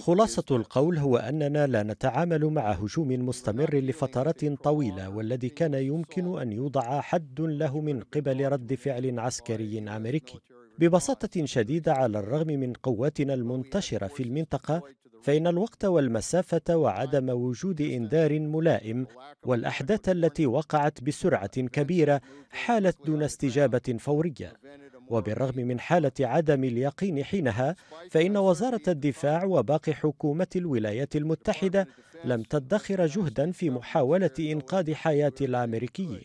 خلاصة القول هو أننا لا نتعامل مع هجوم مستمر لفترات طويلة والذي كان يمكن أن يوضع حد له من قبل رد فعل عسكري أمريكي ببساطة شديدة على الرغم من قواتنا المنتشرة في المنطقة فإن الوقت والمسافة وعدم وجود إنذار ملائم والأحداث التي وقعت بسرعة كبيرة حالت دون استجابة فورية وبالرغم من حالة عدم اليقين حينها فإن وزارة الدفاع وباقي حكومة الولايات المتحدة لم تدخر جهدا في محاولة إنقاذ حياة الأمريكيين